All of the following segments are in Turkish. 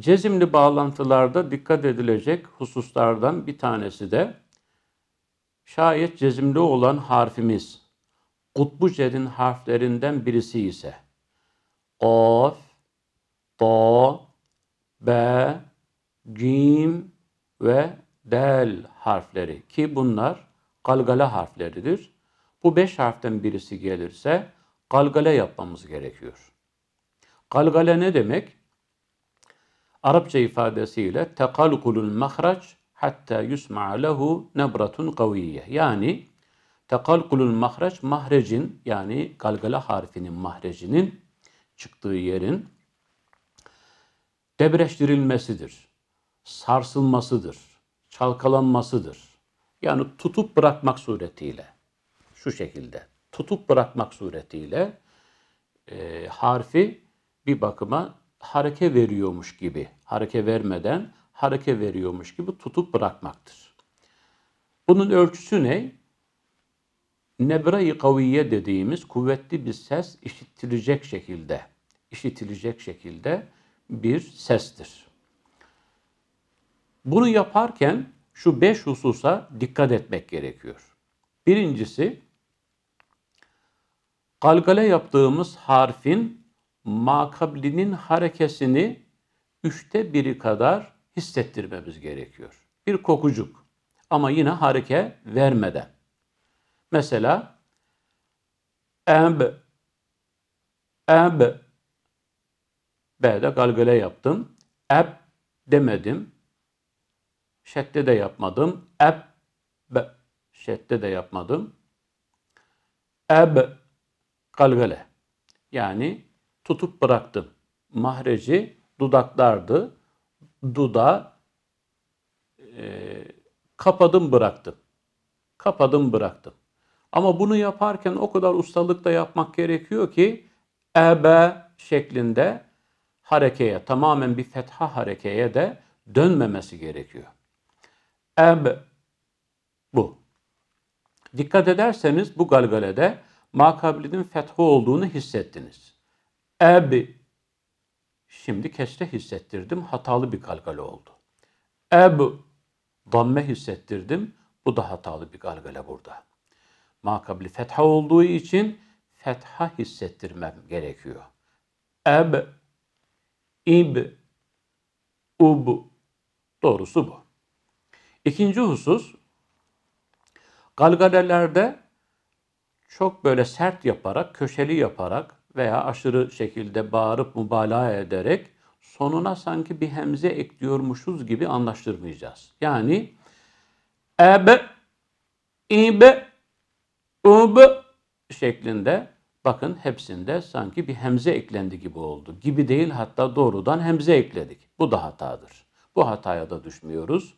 Cezimli bağlantılarda dikkat edilecek hususlardan bir tanesi de şayet cezimli olan harfimiz kutbu cedin harflerinden birisi ise Of, Do, Be, Cim ve Del harfleri ki bunlar galgala harfleridir. Bu beş harften birisi gelirse galgale yapmamız gerekiyor. Galgale ne demek? Arapça ifadesiyle tekalkulul mahraç hatta yusma lehu nebratun kaviye. Yani tekalkulul mahraç mahrecin yani galgala harfinin mahrecinin çıktığı yerin debreştirilmesidir. Sarsılmasıdır. Çalkalanmasıdır. Yani tutup bırakmak suretiyle şu şekilde tutup bırakmak suretiyle e, harfi bir bakıma hareke veriyormuş gibi, hareke vermeden hareke veriyormuş gibi tutup bırakmaktır. Bunun ölçüsü ne? Nebre-i kaviye dediğimiz kuvvetli bir ses işitilecek şekilde, işitilecek şekilde bir sestir. Bunu yaparken şu beş hususa dikkat etmek gerekiyor. Birincisi, galgale yaptığımız harfin makablinin harekesini üçte biri kadar hissettirmemiz gerekiyor. Bir kokucuk ama yine hareke vermeden. Mesela eb, eb, b'de galgale yaptım. Eb demedim. Şedde de yapmadım. Eb, be, şedde de yapmadım. Eb, galgale. Yani tutup bıraktım. Mahreci dudaklardı. Duda e, kapadım bıraktım. Kapadım bıraktım. Ama bunu yaparken o kadar ustalıkla yapmak gerekiyor ki ebe şeklinde harekeye, tamamen bir fetha harekeye de dönmemesi gerekiyor. Eb bu. Dikkat ederseniz bu galgalede makablinin fethu olduğunu hissettiniz. Ebi. Şimdi kesre hissettirdim. Hatalı bir galgale oldu. Ebu. Damme hissettirdim. Bu da hatalı bir galgale burada. Makabli fetha olduğu için fetha hissettirmem gerekiyor. Eb, ib, ub. Doğrusu bu. İkinci husus, galgalelerde çok böyle sert yaparak, köşeli yaparak veya aşırı şekilde bağırıp mübalağa ederek sonuna sanki bir hemze ekliyormuşuz gibi anlaştırmayacağız. Yani eb ibe, ub şeklinde bakın hepsinde sanki bir hemze eklendi gibi oldu. Gibi değil hatta doğrudan hemze ekledik. Bu da hatadır. Bu hataya da düşmüyoruz.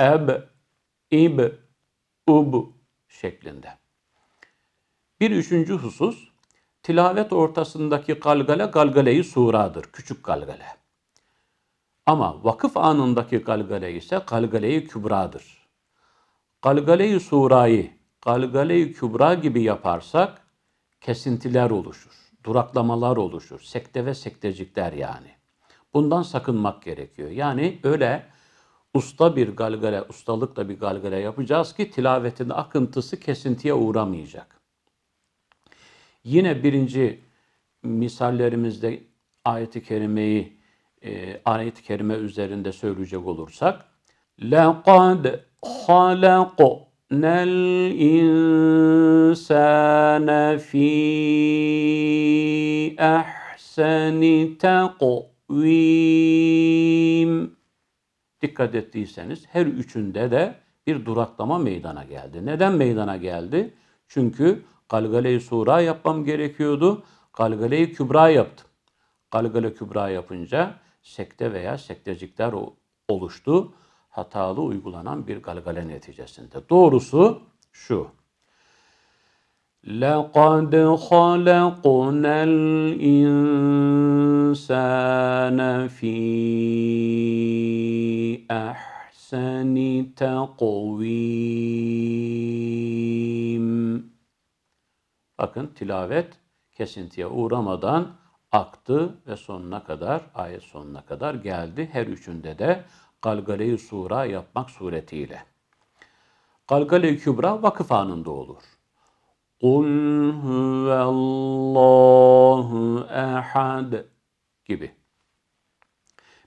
Eb ibe, ub şeklinde. Bir üçüncü husus tilavet ortasındaki galgale galgaleyi suradır. Küçük galgale. Ama vakıf anındaki galgale ise galgaleyi kübradır. Galgaleyi surayı galgaleyi kübra gibi yaparsak kesintiler oluşur. Duraklamalar oluşur. Sekte ve sektecikler yani. Bundan sakınmak gerekiyor. Yani öyle usta bir galgale, ustalıkla bir galgale yapacağız ki tilavetin akıntısı kesintiye uğramayacak. Yine birinci misallerimizde ayet-i kerimeyi e, ayet-i kerime üzerinde söyleyecek olursak لَقَدْ خَلَقْنَا الْاِنْسَانَ ف۪ي اَحْسَنِ تَقْو۪يمٍ Dikkat ettiyseniz her üçünde de bir duraklama meydana geldi. Neden meydana geldi? Çünkü Galgale-i Sura yapmam gerekiyordu. Galgale-i Kübra yaptım. Galgale Kübra yapınca sekte veya sektecikler oluştu. Hatalı uygulanan bir galgale neticesinde. Doğrusu şu. لَقَدْ خَلَقْنَا الْاِنْسَانَ فِي اَحْسَنِ تَقْوِيمٍ Bakın tilavet kesintiye uğramadan aktı ve sonuna kadar, ayet sonuna kadar geldi. Her üçünde de Galgale-i Sura yapmak suretiyle. Galgale-i Kübra vakıf anında olur. Kul huvellahu ehad gibi.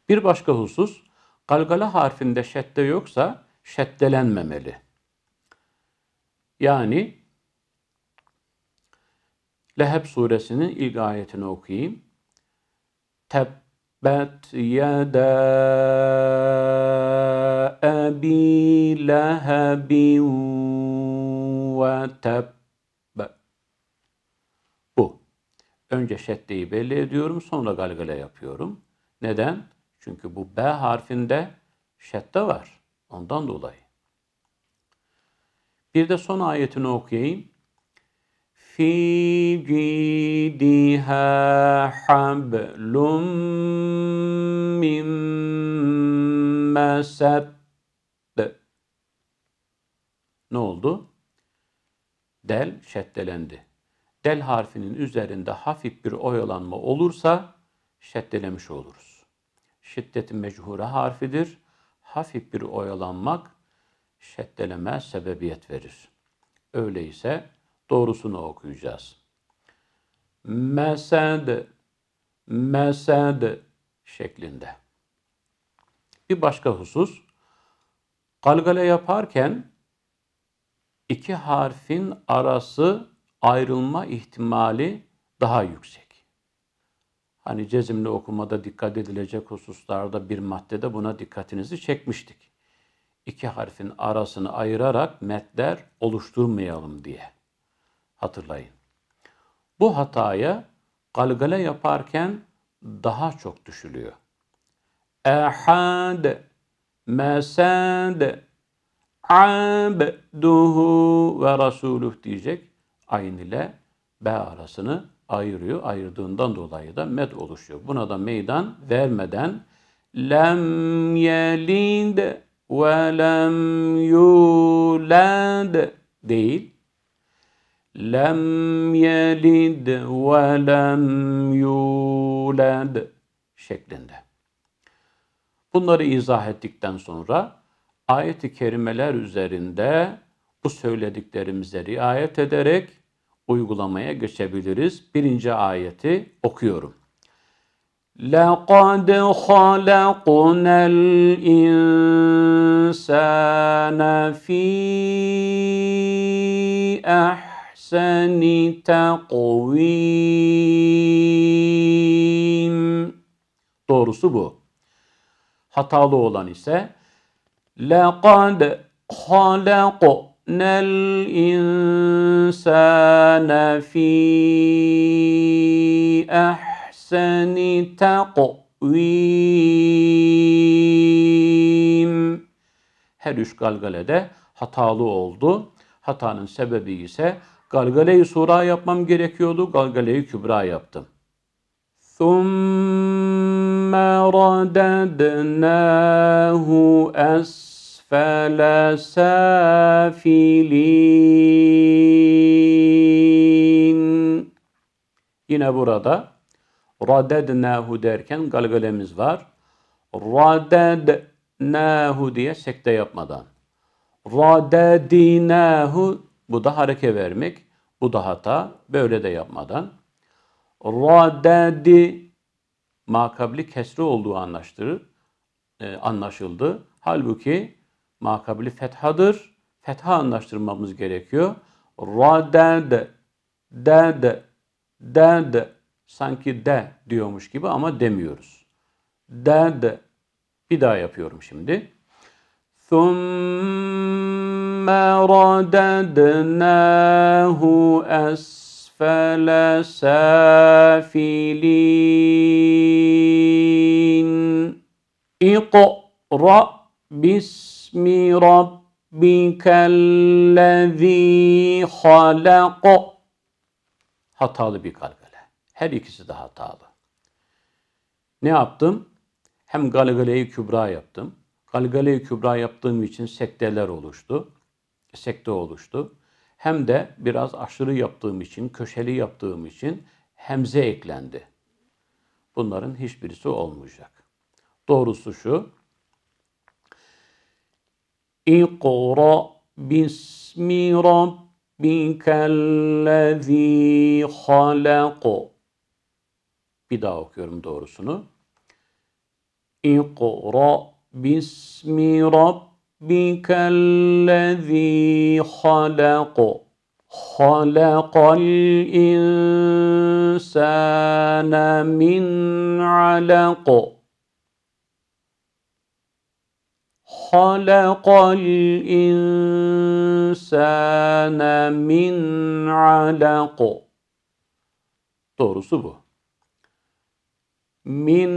Bir başka husus, galgala harfinde şedde yoksa şeddelenmemeli. Yani Leheb suresinin ilk ayetini okuyayım. Tebbet yada abi lehebin ve tebbe. Bu. Önce şeddeyi belli ediyorum sonra galgale yapıyorum. Neden? Çünkü bu B harfinde şedde var. Ondan dolayı. Bir de son ayetini okuyayım. في جيدها حبل من مسد ne oldu? Del şeddelendi. Del harfinin üzerinde hafif bir oyalanma olursa şeddelemiş oluruz. Şiddetin mechhure harfidir. Hafif bir oyalanmak şeddeleme sebebiyet verir. Öyleyse doğrusunu okuyacağız. Mesed, mesed şeklinde. Bir başka husus, galgale yaparken iki harfin arası ayrılma ihtimali daha yüksek. Hani cezimli okumada dikkat edilecek hususlarda bir maddede buna dikkatinizi çekmiştik. İki harfin arasını ayırarak metler oluşturmayalım diye hatırlayın. Bu hataya galgale yaparken daha çok düşülüyor. Ehad, mesad, abduhu ve rasuluh diyecek. Ayn ile be arasını ayırıyor. Ayırdığından dolayı da med oluşuyor. Buna da meydan vermeden lem yelid ve lem yulad değil lem yelid ve lem şeklinde. Bunları izah ettikten sonra ayet-i kerimeler üzerinde bu söylediklerimize riayet ederek uygulamaya geçebiliriz. Birinci ayeti okuyorum. لَقَدْ خَلَقْنَا الْاِنْسَانَ ف۪ي اَحْسَنِ أحسن تقويم Doğrusu bu. Hatalı olan ise Laqad لَقَدْ خَلَقْنَا الْاِنْسَانَ fi أَحْسَنِ تَقْوِيمٍ Her üç galgalede hatalı oldu. Hatanın sebebi ise Galgale-i Sura yapmam gerekiyordu. Galgale-i Kübra yaptım. ثُمَّ رَدَدْنَاهُ أَسْفَلَ سَافِلِينَ Yine burada radednahu derken galgalemiz var. Radednahu diye sekte yapmadan. Radedinahu bu da hareke vermek. Bu da hata. Böyle de yapmadan. Radedi makabli kesri olduğu anlaştırır, e, anlaşıldı. Halbuki makabli fethadır. Fetha anlaştırmamız gerekiyor. Raded, ded, ded sanki de diyormuş gibi ama demiyoruz. Ded. Bir daha yapıyorum şimdi. Thumma ثم رددناه أسفل سافلين اقرأ باسم ربك الذي خلق Hatalı bir galgale. Her ikisi de hatalı. Ne yaptım? Hem galgale Kübra yaptım. Galgale-i Kübra yaptığım için sekteler oluştu sekte oluştu. Hem de biraz aşırı yaptığım için, köşeli yaptığım için hemze eklendi. Bunların hiçbirisi olmayacak. Doğrusu şu. İqra bismi rabbikellezî halaku Bir daha okuyorum doğrusunu. İqra bismi rabbikellezî ربك الذي خلق خلق الإنسان من علق خلق الإنسان من علق Doğrusu bu. Min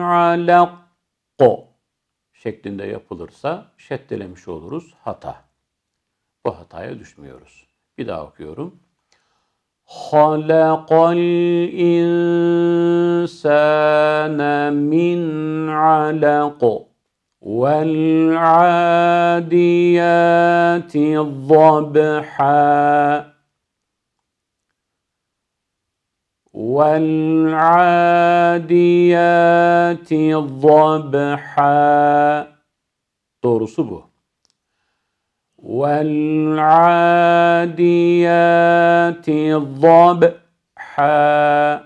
علق şeklinde yapılırsa şeddelemiş oluruz hata. Bu hataya düşmüyoruz. Bir daha okuyorum. خَلَقَ الْاِنْسَانَ مِنْ عَلَقُ وَالْعَادِيَاتِ ضَبْحًا وَالْعَادِيَاتِ ضَبْحًا Doğrusu bu. وَالْعَادِيَاتِ ضَبْحًا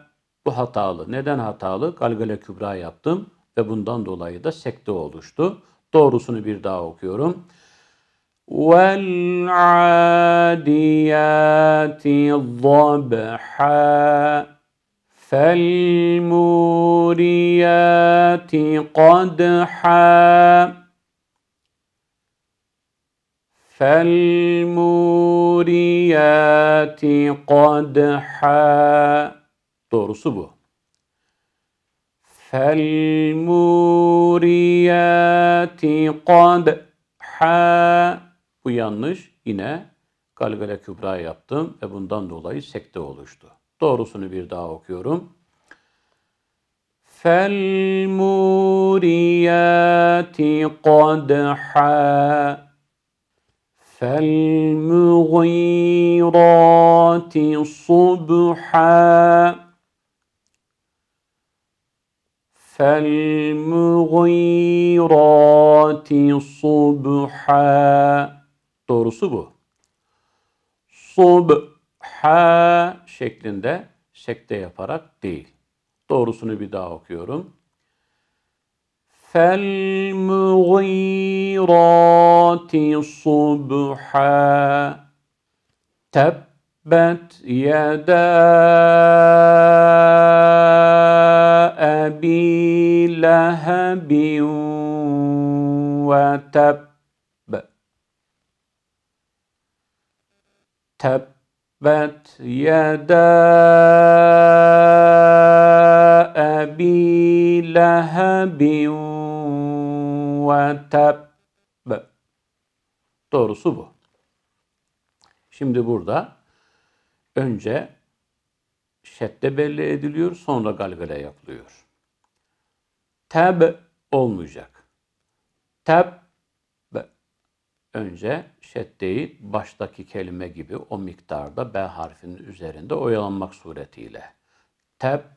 Bu hatalı. Neden hatalı? Galgale Kübra yaptım ve bundan dolayı da sekte oluştu. Doğrusunu bir daha okuyorum. وَالْعَادِيَاتِ ضَبْحًا فالموريات قدحا فالموريات قدحا Doğrusu bu. Felmuriyati qadha Bu yanlış. Yine Galgala Kübra yaptım ve bundan dolayı sekte oluştu. Doğrusunu bir daha okuyorum. فالموريات قدحا فالمغيرات صبحا فالمغيرات صبحا doğrusu bu. Sub ha şeklinde sekte yaparak değil. Doğrusunu bir daha okuyorum. فَالْمُغِيرَاتِ صُبْحًا تَبَّتْ يَدَا أَبِي لَهَبٍ وَتَبَّ تَبَّ تبت يدا أبي ve وتب Doğrusu bu. Şimdi burada önce şedde belli ediliyor, sonra galgale yapılıyor. Teb olmayacak. Teb önce şeddeyi baştaki kelime gibi o miktarda B harfinin üzerinde oyalanmak suretiyle. Tebbet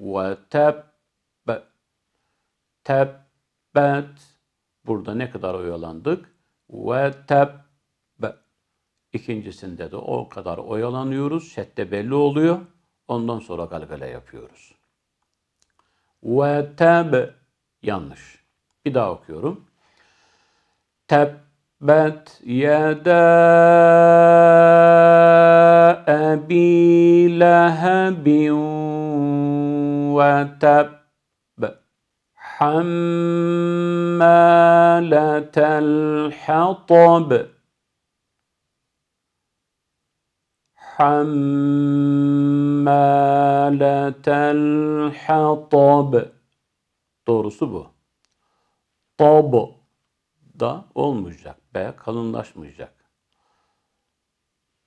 ve tebbe. Tebbet. Burada ne kadar oyalandık? Ve tebbe. İkincisinde de o kadar oyalanıyoruz. Şedde belli oluyor. Ondan sonra galgale yapıyoruz. Ve teb. Yanlış. Bir daha okuyorum. تبت يدا أبي لهب وتب حمالة الحطب حمالة الحطب ترسبه طب da olmayacak veya kalınlaşmayacak.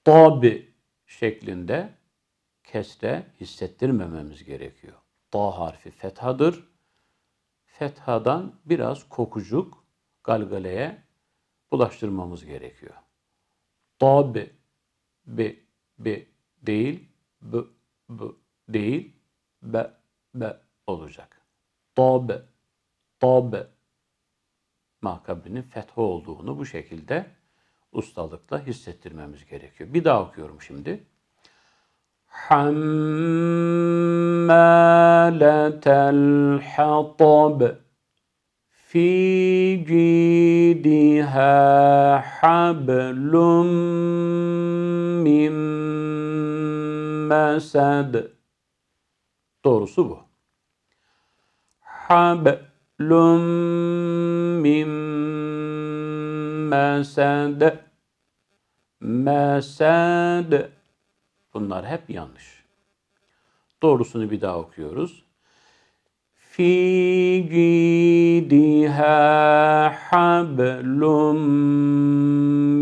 Tabi şeklinde keste hissettirmememiz gerekiyor. Da harfi fethadır. Fethadan biraz kokucuk galgaleye bulaştırmamız gerekiyor. Tabi bi bi değil b b değil be be olacak. Tabi tabi Kabbinin fetho olduğunu bu şekilde ustalıkla hissettirmemiz gerekiyor. Bir daha okuyorum şimdi. Hammaletel hatab fi cidiha hablum min mesed. Doğrusu bu. Hablum min mesed mesed bunlar hep yanlış. Doğrusunu bir daha okuyoruz. Fi cidiha hablum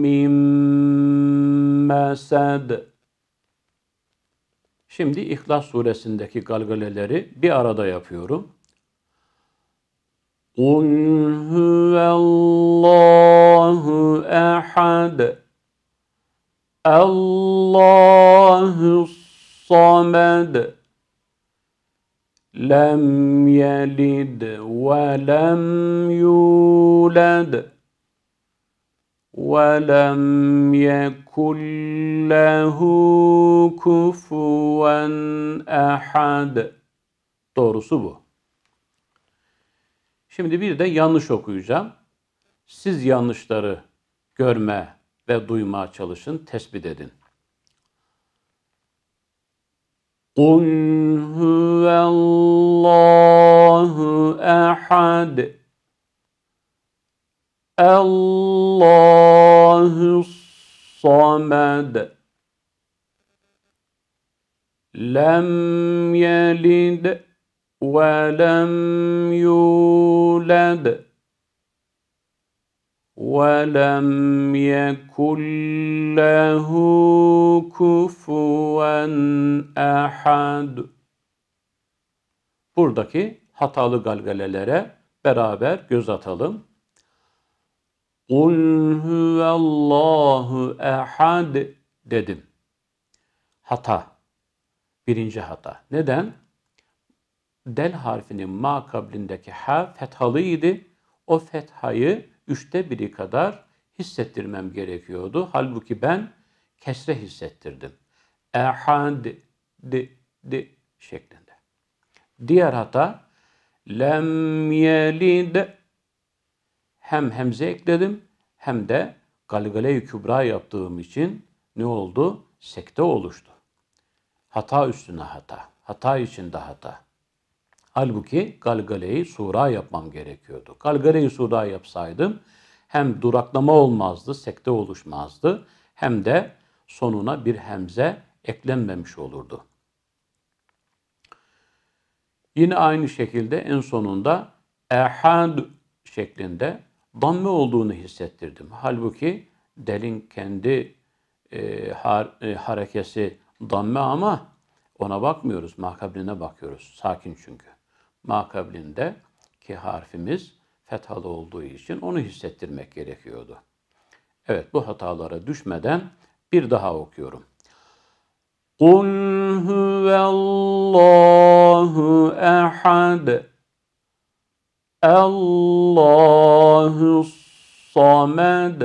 min mesed. Şimdi İhlas suresindeki galgaleleri bir arada yapıyorum. قل هو الله احد الله الصمد لم يلد ولم يولد ولم يكن له كفوا احد doğrusu bu Şimdi bir de yanlış okuyacağım. Siz yanlışları görme ve duyma çalışın, tespit edin. قُلْ هُوَ اللّٰهُ اَحَدٍ اللّٰهُ الصَّمَدِ لَمْ يَلِدْ ولم يولد ولم يكن له كفوا أحد Buradaki hatalı galgalelere beraber göz atalım. Kul huvallahu ehad dedim. Hata. Birinci hata. Neden? del harfinin ma kablindeki ha fethalıydı. O fethayı üçte biri kadar hissettirmem gerekiyordu. Halbuki ben kesre hissettirdim. Ehad di di şeklinde. Diğer hata lem yelid hem hemze ekledim hem de galgale-i kübra yaptığım için ne oldu? Sekte oluştu. Hata üstüne hata. Hata içinde hata. Halbuki Galgale'yi sura yapmam gerekiyordu. Galgale'yi sura yapsaydım hem duraklama olmazdı, sekte oluşmazdı hem de sonuna bir hemze eklenmemiş olurdu. Yine aynı şekilde en sonunda ehad şeklinde damme olduğunu hissettirdim. Halbuki delin kendi e, har, e, harekesi damme ama ona bakmıyoruz, makabline bakıyoruz. Sakin çünkü makablinde ki harfimiz fethalı olduğu için onu hissettirmek gerekiyordu. Evet bu hatalara düşmeden bir daha okuyorum. Kul huvallahu ehad Allahu samed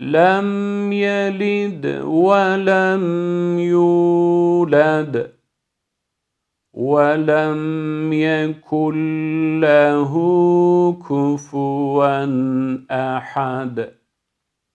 Lem yelid ve lem yulad ولم يكن له كفوا أحد